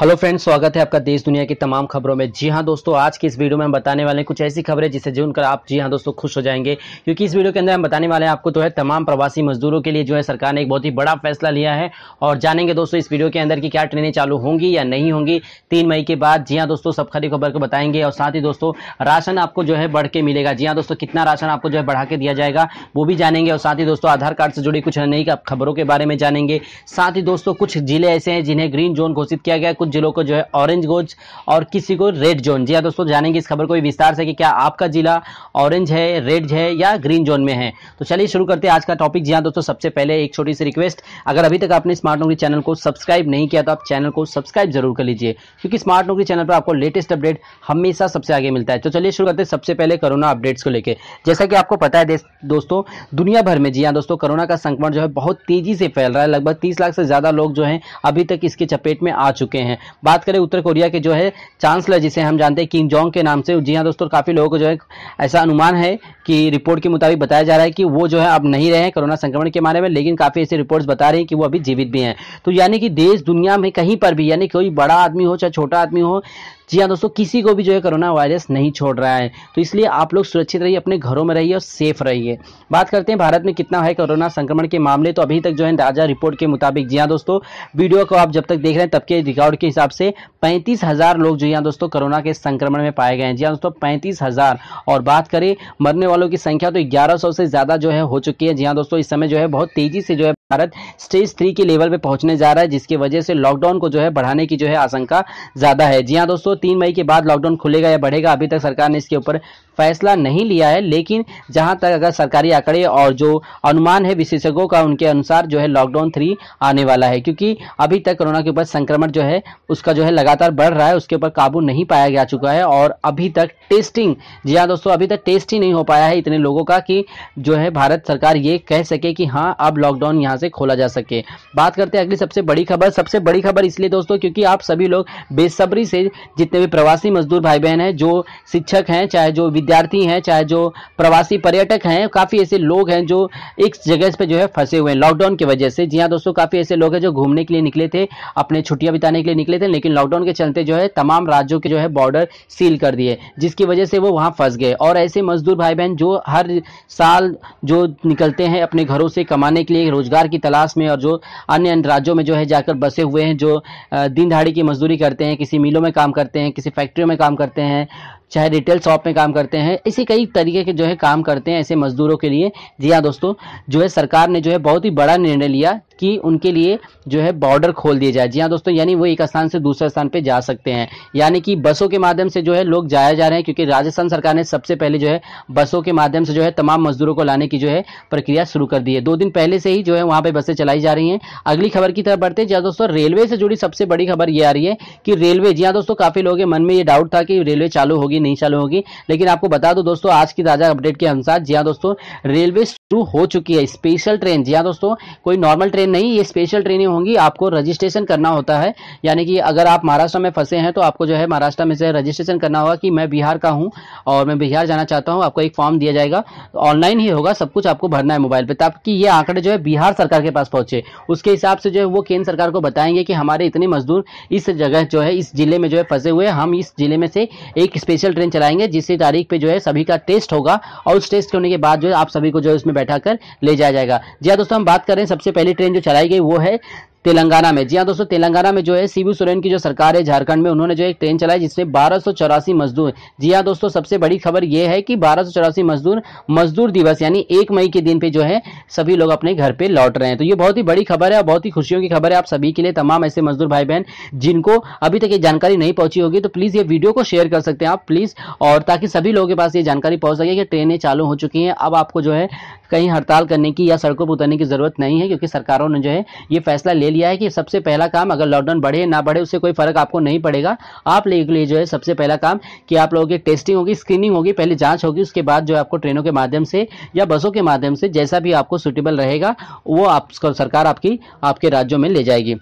hello friends स्वागत है आपका देश दुनिया की तमाम खबरों में जी हाँ दोस्तों आज की इस वीडियो में हम बताने वाले हैं कुछ ऐसी खबरें जिसे जुनकर आप जी हाँ दोस्तों खुश हो जाएंगे क्योंकि इस वीडियो के अंदर हम बताने वाले हैं आपको तो है तमाम प्रवासी मजदूरों के लिए जो है सरकार ने एक बहुत ही बड़ा फैसला लिया है और जानेंगे दोस्तों इस वीडियो के अंदर की क्या ट्रेनें चालू होंगी या नहीं होंगी तीन मई के बाद जी हाँ दोस्तों सब खरी खबर को बताएंगे और साथ ही दोस्तों राशन आपको जो है बढ़ के मिलेगा जी हाँ दोस्तों कितना राशन आपको जो है बढ़ा के दिया जाएगा वो भी जानेंगे और साथ ही दोस्तों आधार कार्ड से जुड़ी कुछ नई खबरों के बारे में जानेंगे साथ ही दोस्तों कुछ जिले ऐसे हैं जिन्हें ग्रीन जोन घोषित किया गया कुछ कुछ जिलों को जो है ऑरेंज गोज और किसी को रेड जोन जी हाँ दोस्तों जानेंगे इस खबर को विस्तार से कि क्या आपका जिला ऑरेंज है रेड है या ग्रीन जोन में है तो चलिए शुरू करते हैं आज का टॉपिक जी हाँ दोस्तों सबसे पहले एक छोटी सी रिक्वेस्ट अगर अभी तक आपने स्मार्ट नौकरी चैनल को सब्सक्राइब नहीं किया तो आप चैनल को सब्सक्राइब जरूर कर लीजिए क्योंकि स्मार्ट नौकरी चैनल पर आपको लेटेस्ट अपडेट हमेशा सबसे आगे मिलता है तो चलिए शुरू करते हैं सबसे पहले कोरोना अपडेट्स को लेकर जैसा कि आपको पता है दोस्तों दुनिया भर में जी हाँ दोस्तों कोरोना का संक्रमण जो है बहुत तेजी से फैल रहा है लगभग तीस लाख से ज़्यादा लोग जो है अभी तक इसके चपेट में आ चुके हैं बात करें उत्तर कोरिया के जो है चांसलर जिसे हम जानते हैं किंग जोंग के नाम से जी हाँ दोस्तों काफ़ी लोगों को जो है ऐसा अनुमान है कि रिपोर्ट के मुताबिक बताया जा रहा है कि वो जो है अब नहीं रहे कोरोना संक्रमण के मारे में लेकिन काफ़ी ऐसे रिपोर्ट बता रहे हैं कि वो अभी जीवित भी हैं तो यानी कि देश दुनिया में कहीं पर भी यानी कोई बड़ा आदमी हो चाहे छोटा आदमी हो जी हाँ दोस्तों किसी को भी जो है कोरोना वायरस नहीं छोड़ रहा है तो इसलिए आप लोग सुरक्षित रहिए अपने घरों में रहिए और सेफ रहिए बात करते हैं भारत में कितना है कोरोना संक्रमण के मामले तो अभी तक जो है ताज़ा रिपोर्ट के मुताबिक जी हाँ दोस्तों वीडियो को आप जब तक देख रहे हैं तब के रिकॉर्ड के हिसाब से पैंतीस लोग जो यहाँ दोस्तों कोरोना के संक्रमण में पाए गए हैं जी हाँ दोस्तों पैंतीस और बात करें मरने वालों की संख्या तो ग्यारह से ज़्यादा जो है हो चुकी है जी हाँ दोस्तों इस समय जो है बहुत तेज़ी से जो है भारत स्टेज थ्री के लेवल पे पहुंचने जा रहा है जिसकी वजह से लॉकडाउन को जो है बढ़ाने की जो है आशंका ज्यादा है जी हाँ दोस्तों तीन मई के बाद लॉकडाउन खुलेगा या बढ़ेगा अभी तक सरकार ने इसके ऊपर फैसला नहीं लिया है लेकिन जहां तक अगर सरकारी आंकड़े और जो अनुमान है विशेषज्ञों का उनके अनुसार जो है लॉकडाउन थ्री आने वाला है क्योंकि अभी तक कोरोना के ऊपर संक्रमण जो है उसका जो है लगातार बढ़ रहा है उसके ऊपर काबू नहीं पाया जा चुका है और अभी तक टेस्टिंग जी हाँ दोस्तों अभी तक टेस्ट ही नहीं हो पाया है इतने लोगों का कि जो है भारत सरकार ये कह सके कि हाँ अब लॉकडाउन यहाँ से खोला जा सके बात करते हैं अगली सबसे बड़ी खबर सबसे बड़ी खबर इसलिए दोस्तों क्योंकि आप सभी लोग बेसब्री से जितने भी प्रवासी मजदूर भाई बहन हैं जो शिक्षक हैं चाहे जो विद्यार्थी हैं चाहे जो प्रवासी पर्यटक हैं काफ़ी ऐसे लोग हैं जो एक जगह पर जो है फंसे हुए हैं लॉकडाउन की वजह से जी हाँ दोस्तों काफ़ी ऐसे लोग हैं जो घूमने के लिए निकले थे अपने छुट्टियाँ बिताने के लिए निकले थे लेकिन लॉकडाउन के चलते जो है तमाम राज्यों के जो है बॉर्डर सील कर दिए जिसकी वजह से वो वहाँ फंस गए और ऐसे मजदूर भाई बहन जो हर साल जो निकलते हैं अपने घरों से कमाने के लिए रोजगार की तलाश में और जो अन्य अन्य राज्यों में जो है जाकर बसे हुए हैं जो दिन दहाड़ी की मजदूरी करते हैं किसी मिलों में काम करते हैं किसी फैक्ट्रियों में काम करते हैं चाहे रिटेल शॉप में काम करते हैं ऐसे कई तरीके के जो है काम करते हैं ऐसे मजदूरों के लिए जी हाँ दोस्तों जो है सरकार ने जो है बहुत ही बड़ा निर्णय लिया कि उनके लिए जो है बॉर्डर खोल दिया जाए जी हाँ दोस्तों यानी वो एक स्थान से दूसरे स्थान पे जा सकते हैं यानी कि बसों के माध्यम से जो है लोग जाया जा रहे हैं क्योंकि राजस्थान सरकार ने सबसे पहले जो है बसों के माध्यम से जो है तमाम मजदूरों को लाने की जो है प्रक्रिया शुरू कर दी है दो दिन पहले से ही जो है वहाँ पर बसें चलाई जा रही हैं अगली खबर की तरफ बढ़ते हैं हाँ दोस्तों रेलवे से जुड़ी सबसे बड़ी खबर ये आ रही है कि रेलवे जी हाँ दोस्तों काफ़ी लोगों के मन में ये डाउट था कि रेलवे चालू होगी होगी नहीं चालू होगी लेकिन आपको बता दो दोस्तों आज की ताज़ा अपडेट के अनुसार जी हाँ दोस्तों रेलवे शुरू हो चुकी है स्पेशल ट्रेन जी हाँ दोस्तों कोई नॉर्मल ट्रेन नहीं ये स्पेशल ट्रेनें होंगी आपको रजिस्ट्रेशन करना होता है यानी कि अगर आप महाराष्ट्र में फंसे हैं तो आपको जो है महाराष्ट्र में से रजिस्ट्रेशन करना होगा कि मैं बिहार का हूँ और मैं बिहार जाना चाहता हूँ आपको एक फॉर्म दिया जाएगा ऑनलाइन ही होगा सब कुछ आपको भरना है मोबाइल पर ताकि ये आंकड़े जो है बिहार सरकार के पास पहुंचे उसके हिसाब से जो है वो केंद्र सरकार को बताएंगे कि हमारे इतने मजदूर इस जगह जो है इस जिले में जो है फंसे हुए हम इस जिले में से एक स्पेशल स्पेशल ट्रेन चलाएंगे जिसकी तारीख पे जो है सभी का टेस्ट होगा और उस टेस्ट होने के बाद जो है आप सभी को जो है उसमें बैठा कर ले जाया जाएगा जी हाँ दोस्तों हम बात करें सबसे पहली ट्रेन जो चलाई गई वो है तेलंगाना में जी हाँ दोस्तों तेलंगाना में जो है सीबी सोरेन की जो सरकार है झारखंड में उन्होंने जो एक ट्रेन चलाई जिसमें बारह मजदूर जी हाँ दोस्तों सबसे बड़ी खबर यह है कि बारह मजदूर मजदूर दिवस यानी एक मई के दिन पे जो है सभी लोग अपने घर पे लौट रहे हैं तो ये बहुत ही बड़ी खबर है और बहुत ही खुशियों की खबर है आप सभी के लिए तमाम ऐसे मजदूर भाई बहन जिनको अभी तक ये जानकारी नहीं पहुंची होगी तो प्लीज ये वीडियो को शेयर कर सकते हैं आप प्लीज और ताकि सभी लोगों के पास ये जानकारी पहुंच सके कि ट्रेनें चालू हो चुकी हैं अब आपको जो है कहीं हड़ताल करने की या सड़कों पर उतरने की ज़रूरत नहीं है क्योंकि सरकारों ने जो है ये फैसला ले लिया है कि सबसे पहला काम अगर लॉकडाउन बढ़े ना बढ़े उससे कोई फ़र्क आपको नहीं पड़ेगा आप लोगों के लिए जो है सबसे पहला काम कि आप लोगों की टेस्टिंग होगी स्क्रीनिंग होगी पहले जाँच होगी उसके बाद जो है आपको ट्रेनों के माध्यम से या बसों के माध्यम से जैसा भी आपको सुटेबल रहेगा वो आप सरकार आपकी आपके राज्यों में ले जाएगी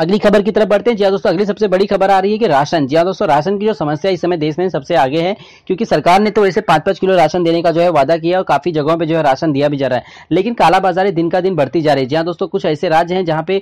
अगली खबर की तरफ बढ़ते हैं जी हाँ दोस्तों अगली सबसे बड़ी खबर आ रही है कि राशन जी हाँ दोस्तों राशन की जो समस्या इस समय देश में सबसे आगे है क्योंकि सरकार ने तो वैसे पांच पांच किलो राशन देने का जो है वादा किया और काफी जगहों पे जो है राशन दिया भी जा रहा है लेकिन कालाबाजारी दिन का दिन बढ़ती जा रही है जी हाँ दोस्तों कुछ ऐसे राज्य है जहाँ पे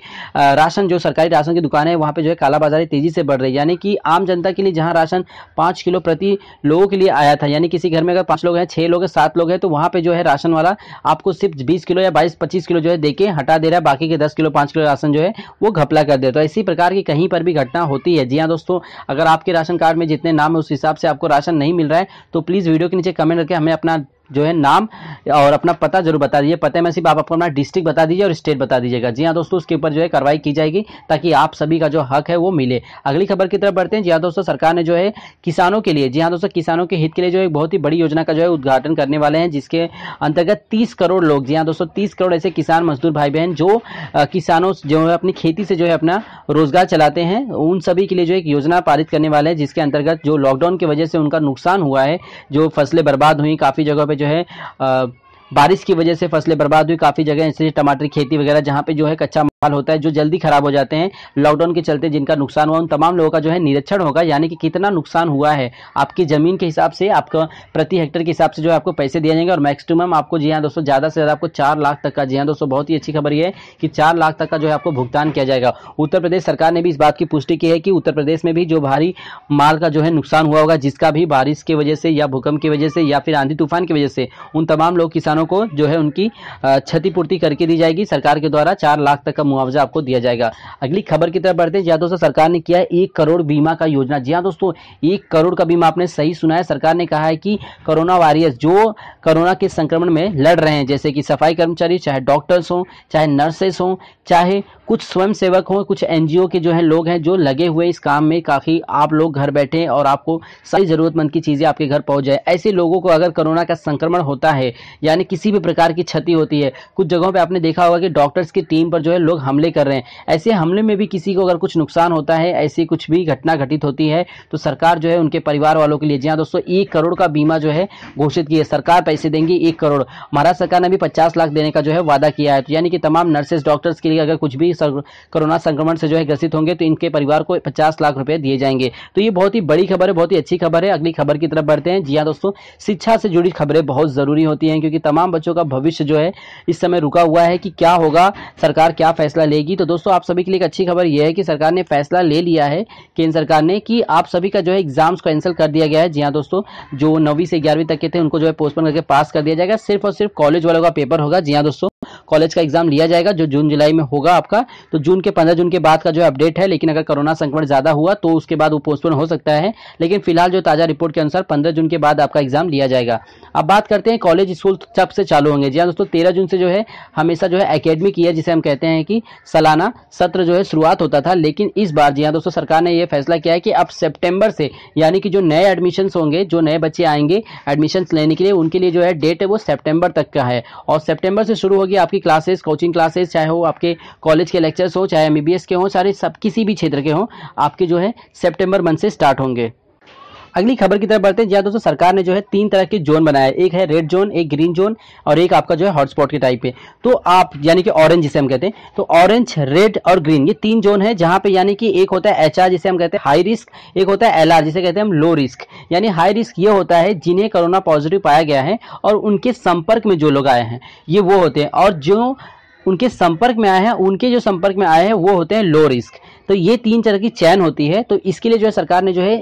राशन जो सरकारी राशन की दुकान है वहाँ पे जो है कालाबाजारी तेजी से बढ़ रही है यानी कि आम जनता के लिए जहाँ राशन पांच किलो प्रति लोगों के लिए आया था यानी किसी घर में अगर पांच लोग हैं छह लोग हैं सात लोग हैं तो वहाँ पे जो है राशन वाला आपको सिर्फ बीस किलो या बाईस पच्चीस किलो जो है देके हटा दे रहा है बाकी के दस किलो पांच किलो राशन जो है वो घपला कर देता है इसी प्रकार की कहीं पर भी घटना होती है जी हाँ दोस्तों अगर आपके राशन कार्ड में जितने नाम है उस हिसाब से आपको राशन नहीं मिल रहा है तो प्लीज़ वीडियो के नीचे कमेंट करके हमें अपना जो है नाम और अपना पता जरूर बता दीजिए पते में सिर्फ आप अपना डिस्ट्रिक्ट बता दीजिए और स्टेट बता दीजिएगा जी हाँ दोस्तों उसके ऊपर जो है कार्रवाई की जाएगी ताकि आप सभी का जो हक है वो मिले अगली खबर की तरफ बढ़ते हैं जी हाँ दोस्तों सरकार ने जो है किसानों के लिए जी हाँ दोस्तों किसानों के हित के लिए जो है बहुत ही बड़ी योजना का जो है उद्घाटन करने वाले हैं जिसके अंतर्गत तीस करोड़ लोग जी हाँ दोस्तों तीस करोड़ ऐसे किसान मजदूर भाई बहन जो किसानों जो है अपनी खेती से जो है अपना रोजगार चलाते हैं उन सभी के लिए जो एक योजना पारित करने वाले हैं जिसके अंतर्गत जो लॉकडाउन की वजह से उनका नुकसान हुआ है जो फसलें बर्बाद हुई काफ़ी जगह पर जो है बारिश की वजह से फसलें बर्बाद हुई काफ़ी जगह ऐसे टमाटर की खेती वगैरह जहाँ पे जो है कच्चा हाल होता है जो जल्दी खराब हो जाते हैं लॉकडाउन के चलते जिनका नुकसान हुआ उन तमाम लोगों का जो है निरीक्षण होगा यानी कि कितना नुकसान हुआ है आपकी ज़मीन के हिसाब से आपका प्रति हेक्टर के हिसाब से जो है आपको पैसे दिए जाएंगे और मैक्सिमम आपको जी हाँ दोस्तों ज़्यादा से ज़्यादा आपको चार लाख तक का जी हाँ दोस्तों बहुत ही अच्छी खबर यह है कि चार लाख तक का जो है आपको भुगतान किया जाएगा उत्तर प्रदेश सरकार ने भी इस बात की पुष्टि की है कि उत्तर प्रदेश में भी जो भारी माल का जो है नुकसान हुआ होगा जिसका भी बारिश की वजह से या भूकंप की वजह से या फिर आंधी तूफान की वजह से उन तमाम लोग किसानों को जो है उनकी क्षतिपूर्ति करके दी जाएगी सरकार के द्वारा चार लाख तक का मुआवजा आपको दिया जाएगा अगली खबर की तरफ बढ़ते हैं जहाँ दोस्तों सरकार ने किया है एक करोड़ बीमा का योजना जी हाँ दोस्तों एक करोड़ का बीमा आपने सही सुना है सरकार ने कहा है कि कोरोना वायरस जो कोरोना के संक्रमण में लड़ रहे हैं जैसे कि सफाई कर्मचारी चाहे डॉक्टर्स हों चाहे नर्सेस हों चाहे कुछ स्वयंसेवक हों कुछ एनजीओ के जो है लोग हैं जो लगे हुए इस काम में काफ़ी आप लोग घर बैठे और आपको सारी ज़रूरतमंद की चीज़ें आपके घर पहुंच जाए ऐसे लोगों को अगर कोरोना का संक्रमण होता है यानी किसी भी प्रकार की क्षति होती है कुछ जगहों पर आपने देखा होगा कि डॉक्टर्स की टीम पर जो है लोग हमले कर रहे हैं ऐसे हमले में भी किसी को अगर कुछ नुकसान होता है ऐसी कुछ भी घटना घटित होती है तो सरकार जो है उनके परिवार वालों के लिए जी हाँ दोस्तों एक करोड़ का बीमा जो है घोषित किया सरकार पैसे देंगी एक करोड़ महाराष्ट्र सरकार ने भी पचास लाख देने का जो है वादा किया है तो यानी कि तमाम नर्सेज डॉक्टर्स के लिए अगर कुछ भी कोरोना संक्रमण से जो है ग्रसित होंगे तो इनके परिवार को पचास लाख रुपए दिए जाएंगे तो ये बहुत ही बड़ी खबर है बहुत ही अच्छी खबर है अगली खबर की तरफ बढ़ते हैं जी हाँ दोस्तों शिक्षा से जुड़ी खबरें बहुत जरूरी होती हैं क्योंकि तमाम बच्चों का भविष्य जो है इस समय रुका हुआ है कि क्या होगा सरकार क्या फैसला फैसला लेगी तो दोस्तों आप सभी के लिए एक अच्छी खबर यह है कि सरकार ने फैसला ले लिया है केंद्र सरकार ने कि आप सभी का जो है एग्जाम्स कैंसिल कर दिया गया है जी हाँ दोस्तों जो नौवीं से ग्यारहवीं तक के थे उनको जो है पोस्टपोन करके पास कर दिया जाएगा सिर्फ और सिर्फ कॉलेज वालों का पेपर होगा जी हाँ दोस्तों कॉलेज का एग्जाम लिया जाएगा जो जून जुलाई में होगा आपका तो जून के पंद्रह जून के बाद का जो अपडेट है लेकिन अगर कोरोना संक्रमण ज्यादा हुआ तो उसके बाद वो पोस्टपोन हो सकता है लेकिन फिलहाल जो ताजा रिपोर्ट के अनुसार पंद्रह जून के बाद आपका एग्जाम लिया जाएगा अब बात करते हैं कॉलेज स्कूल जब से चालू होंगे जी हाँ दोस्तों तेरह जून से जो है हमेशा जो है अकेडमिक ईयर जिसे हम कहते हैं कि सालाना सत्र जो है शुरुआत होता था लेकिन इस बार जी हाँ दोस्तों सरकार ने यह फैसला किया है कि अब सेप्टेम्बर से यानी कि जो नए एडमिशन होंगे जो नए बच्चे आएंगे एडमिशन लेने के लिए उनके लिए जो है डेट है वो सेप्टेम्बर तक का है और सेप्टेम्बर से शुरू होगी आपकी क्लासेस कोचिंग क्लासेस चाहे हो आपके कॉलेज के लेक्चर्स हो चाहे एम के हों सारे सब किसी भी क्षेत्र के हों आपके जो है सेप्टेम्बर मंथ से स्टार्ट होंगे अगली खबर की तरफ बढ़ते हैं जहाँ दोस्तों सरकार ने जो है तीन तरह के जोन बनाया एक है रेड जोन एक ग्रीन जोन और एक आपका जो है हॉटस्पॉट के टाइप पे तो आप यानी कि ऑरेंज जिसे हम कहते हैं तो ऑरेंज रेड और ग्रीन ये तीन जोन है जहां पे यानी कि एक होता है एचआर जिसे हम कहते हैं हाई रिस्क एक होता है एल जिसे कहते हैं हम लो रिस्क यानी हाई रिस्क ये होता है जिन्हें कोरोना पॉजिटिव पाया गया है और उनके संपर्क में जो लोग आए हैं ये वो होते हैं और जो उनके संपर्क में आए हैं उनके जो संपर्क में आए हैं वो होते हैं लो रिस्क तो ये तीन तरह की चैन होती है तो इसके लिए जो है सरकार ने जो है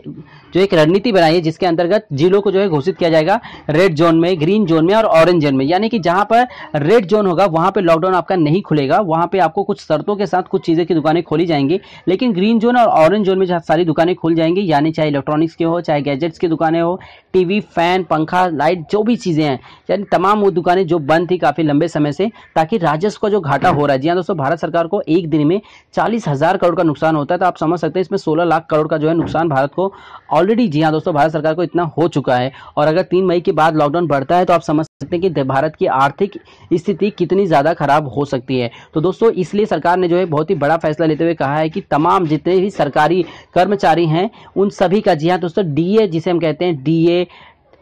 जो एक रणनीति बनाई है जिसके अंतर्गत जिलों को जो है घोषित किया जाएगा रेड जोन में ग्रीन जोन में और ऑरेंज जोन में यानी कि जहां पर रेड जोन होगा वहां पर लॉकडाउन आपका नहीं खुलेगा वहां पर आपको कुछ शर्तों के साथ कुछ चीज़ें की दुकानें खोली जाएंगी लेकिन ग्रीन जोन और ऑरेंज जोन में सारी दुकानें खुल जाएंगी यानी चाहे इलेक्ट्रॉनिक्स की हो चाहे गैजेट्स की दुकानें हो टीवी फैन पंखा लाइट जो भी चीज़ें हैं यानी तमाम वो दुकानें जो बंद थी काफ़ी लंबे समय से ताकि राजस्व का जो घाटा हो रहा है जी हाँ दोस्तों भारत सरकार को एक दिन में चालीस हज़ार करोड़ का नुकसान होता है तो आप समझ सकते हैं इसमें सोलह लाख करोड़ का जो है नुकसान भारत को ऑलरेडी जी हाँ दोस्तों भारत सरकार को इतना हो चुका है और अगर तीन मई के बाद लॉकडाउन बढ़ता है तो आप समझ सकते हैं कि भारत की आर्थिक स्थिति कितनी ज़्यादा खराब हो सकती है तो दोस्तों इसलिए सरकार ने जो है बहुत ही बड़ा फैसला लेते हुए कहा है कि तमाम जितने भी सरकारी कर्मचारी हैं उन सभी का जी हाँ दोस्तों डी जिसे हम कहते हैं डी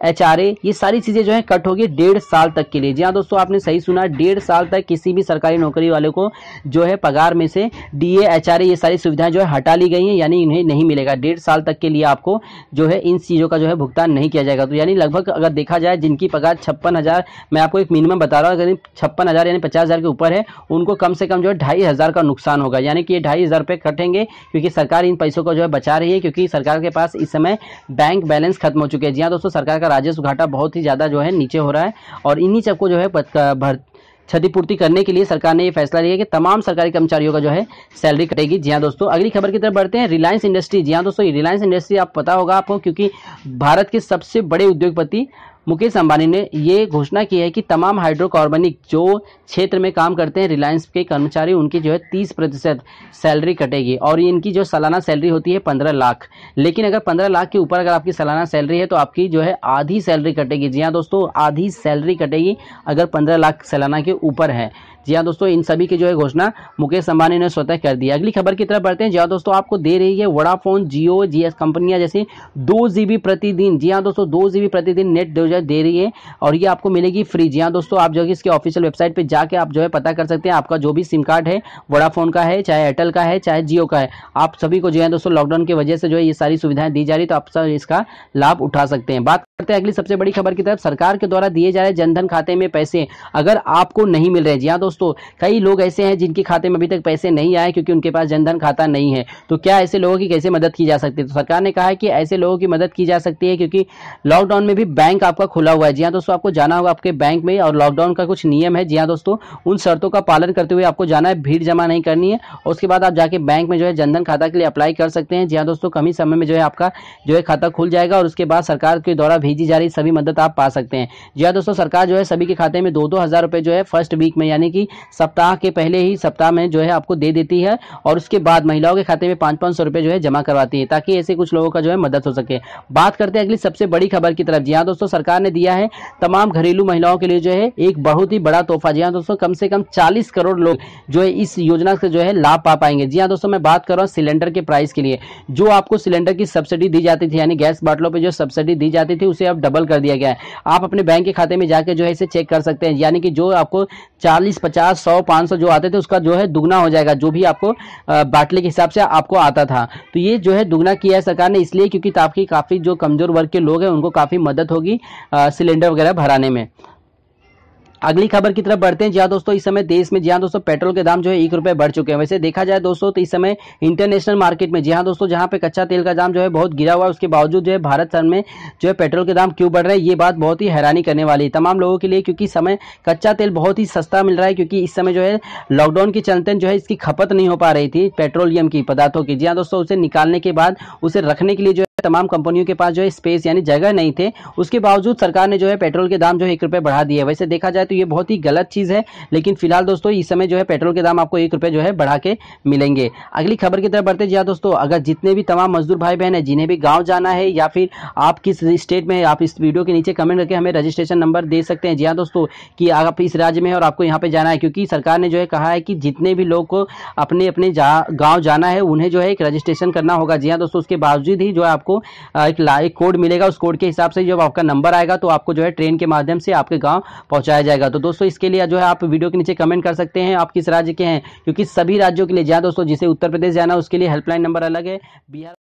एच ये सारी चीजें जो है कट होगी डेढ़ साल तक के लिए जी हाँ दोस्तों आपने सही सुना डेढ़ साल तक किसी भी सरकारी नौकरी वाले को जो है पगार में से डी एच ये सारी सुविधाएं जो है हटा ली गई हैं यानी इन्हें नहीं मिलेगा डेढ़ साल तक के लिए आपको जो है इन चीज़ों का जो है भुगतान नहीं किया जाएगा तो यानी लगभग अगर देखा जाए जिनकी पगार छप्पन हज़ार मैं आपको एक मिनिमम बता रहा हूँ अगर छप्पन हज़ार यानी पचास हज़ार के ऊपर है उनको कम से कम जो है ढाई हज़ार का नुकसान होगा यानी कि ये ढाई हज़ार रुपये कटेंगे क्योंकि सरकार इन पैसों को जो है बचा रही है क्योंकि सरकार के पास इस समय बैंक बैलेंस खत्म हो चुके हैं जी हाँ दोस्तों सरकार का राजस्व घाटा बहुत ही ज़्यादा जो है नीचे हो रहा है और इन्हीं सबको जो है भर क्षतिपूर्ति करने के लिए सरकार ने ये फैसला लिया कि तमाम सरकारी कर्मचारियों का जो है सैलरी कटेगी जी हाँ दोस्तों अगली खबर की तरफ बढ़ते हैं रिलायंस इंडस्ट्री जी हाँ दोस्तों रिलायंस इंडस्ट्री आप पता होगा आपको क्योंकि भारत के सबसे बड़े उद्योगपति मुकेश अंबानी ने ये घोषणा की है कि तमाम हाइड्रोकार्बनिक जो क्षेत्र में काम करते हैं रिलायंस के कर्मचारी उनकी जो है तीस प्रतिशत सैलरी कटेगी और इनकी जो सालाना सैलरी होती है पंद्रह लाख लेकिन अगर पंद्रह लाख के ऊपर अगर आपकी सालाना सैलरी है तो आपकी जो है आधी सैलरी कटेगी जी हाँ दोस्तों आधी सैलरी कटेगी अगर पंद्रह लाख सालाना के ऊपर है जी हाँ दोस्तों इन सभी की जो है घोषणा मुकेश अंबानी ने स्वतः कर दी अगली खबर की तरफ बढ़ते हैं जी हाँ दोस्तों आपको दे रही है वड़ाफोन जियो जीएस कंपनियां जैसी दो जीबी प्रतिदिन जी हाँ दोस्तों दो जीबी प्रतिदिन नेट दो जो है दे रही है और ये आपको मिलेगी फ्री जी हाँ दोस्तों आप जो है इसके ऑफिशियल वेबसाइट पर जाकर आप जो है पता कर सकते हैं आपका जो भी सिम कार्ड है वोडाफोन का है चाहे एयरटेल का है चाहे जियो का है आप सभी को जो है दोस्तों लॉकडाउन की वजह से जो है ये सारी सुविधाएं दी जा रही तो आप सब इसका लाभ उठा सकते हैं बात करते हैं अगली सबसे बड़ी खबर की तरफ सरकार के द्वारा दिए जा रहे जनधन खाते में पैसे अगर आपको नहीं मिल रहे जी हाँ दोस्तों कई लोग ऐसे हैं जिनके खाते में अभी तक पैसे नहीं आए क्योंकि उनके पास जनधन खाता नहीं है तो क्या ऐसे लोगों की कैसे मदद की जा सकती है तो सरकार ने कहा है कि ऐसे लोगों की मदद की जा सकती है क्योंकि लॉकडाउन में भी बैंक आपका आपका खुला हुआ है जी हाँ दोस्तों आपको जाना होगा आपके बैंक में और लॉकडाउन का कुछ नियम है जी हाँ दोस्तों उन शर्तों का पालन करते हुए आपको जाना है भीड़ जमा नहीं करनी है और उसके बाद आप जाके बैंक में जो है जनधन खाता के लिए अप्लाई कर सकते हैं जी हाँ दोस्तों कम ही समय में जो है आपका जो है खाता खुल जाएगा और उसके बाद सरकार के द्वारा भेजी जा रही सभी मदद आप पा सकते हैं जी हाँ दोस्तों सरकार जो है सभी के खाते में दो दो हज़ार रुपये जो है फर्स्ट वीक में यानी कि सप्ताह के पहले ही सप्ताह में जो है आपको दे देती है और उसके बाद महिलाओं के खाते में पाँच पाँच सौ रुपये जो है जमा करवाती है ताकि ऐसे कुछ लोगों का जो है मदद हो सके बात करते हैं अगली सबसे बड़ी खबर की तरफ जी हाँ दोस्तों सरकार सरकार ने दिया है तमाम घरेलू महिलाओं के लिए जो है एक बहुत ही बड़ा तोहफा जी हाँ दोस्तों कम से कम चालीस करोड़ लोग जो है इस योजना से जो है लाभ पा पाएंगे जी हाँ दोस्तों मैं बात कर रहा हूँ सिलेंडर के प्राइस के लिए जो आपको सिलेंडर की सब्सिडी दी जाती थी यानी गैस बाटलों पर जो सब्सिडी दी जाती थी उसे अब डबल कर दिया गया है आप अपने बैंक के खाते में जाकर जो है इसे चेक कर सकते हैं यानी कि जो आपको चालीस पचास सौ पाँच जो आते थे उसका जो है दुगना हो जाएगा जो भी आपको बाटले के हिसाब से आपको आता था तो ये जो है दुगना किया है सरकार ने इसलिए क्योंकि आपकी काफ़ी जो कमज़ोर वर्ग के लोग हैं उनको काफ़ी मदद होगी सिलेंडर वगैरह भराने में अगली खबर की तरफ बढ़ते हैं जहाँ दोस्तों इस समय देश में जहाँ दोस्तों पेट्रोल के दाम जो है एक रुपये बढ़ चुके हैं वैसे देखा जाए दोस्तों तो इस समय इंटरनेशनल मार्केट में जहाँ दोस्तों जहाँ पे कच्चा तेल का दाम जो है बहुत गिरा हुआ है उसके बावजूद जो है भारत सर में जो है पेट्रोल के दाम क्यों बढ़ रहे हैं ये बात बहुत ही हैरानी करने वाली है तमाम लोगों के लिए क्योंकि समय कच्चा तेल बहुत ही सस्ता मिल रहा है क्योंकि इस समय जो है लॉकडाउन के चलते जो है इसकी खपत नहीं हो पा रही थी पेट्रोलियम की पदार्थों की जी हाँ दोस्तों उसे निकालने के बाद उसे रखने के लिए जो तमाम कंपनियों के पास जो है स्पेस यानी जगह नहीं थे उसके बावजूद सरकार ने जो है पेट्रोल के दाम जो है एक रुपये बढ़ा दिए वैसे देखा जाए तो ये बहुत ही गलत चीज़ है लेकिन फिलहाल दोस्तों इस समय जो है पेट्रोल के दाम आपको एक रुपये जो है बढ़ा के मिलेंगे अगली खबर की तरफ बढ़ते जाए हाँ दोस्तों अगर जितने भी तमाम मजदूर भाई बहन है जिन्हें भी गाँव जाना है या फिर आप किस स्टेट में आप इस वीडियो के नीचे कमेंट करके हमें रजिस्ट्रेशन नंबर दे सकते हैं जी हाँ दोस्तों कि आप इस राज्य में और आपको यहाँ पे जाना है क्योंकि सरकार ने जो है कहा है कि जितने भी लोग को अपने अपने गाँव जाना है उन्हें जो है एक रजिस्ट्रेशन करना होगा जी हाँ दोस्तों उसके बावजूद ही जो है आपको एक लाइक कोड मिलेगा उस कोड के हिसाब से जब आपका नंबर आएगा तो आपको जो है ट्रेन के माध्यम से आपके गांव पहुंचाया जाएगा तो दोस्तों इसके लिए जो है आप वीडियो के नीचे कमेंट कर सकते हैं आप किस राज्य के हैं क्योंकि सभी राज्यों के लिए जहाँ दोस्तों जिसे उत्तर प्रदेश जाना उसके लिए हेल्पलाइन नंबर अलग है बिहार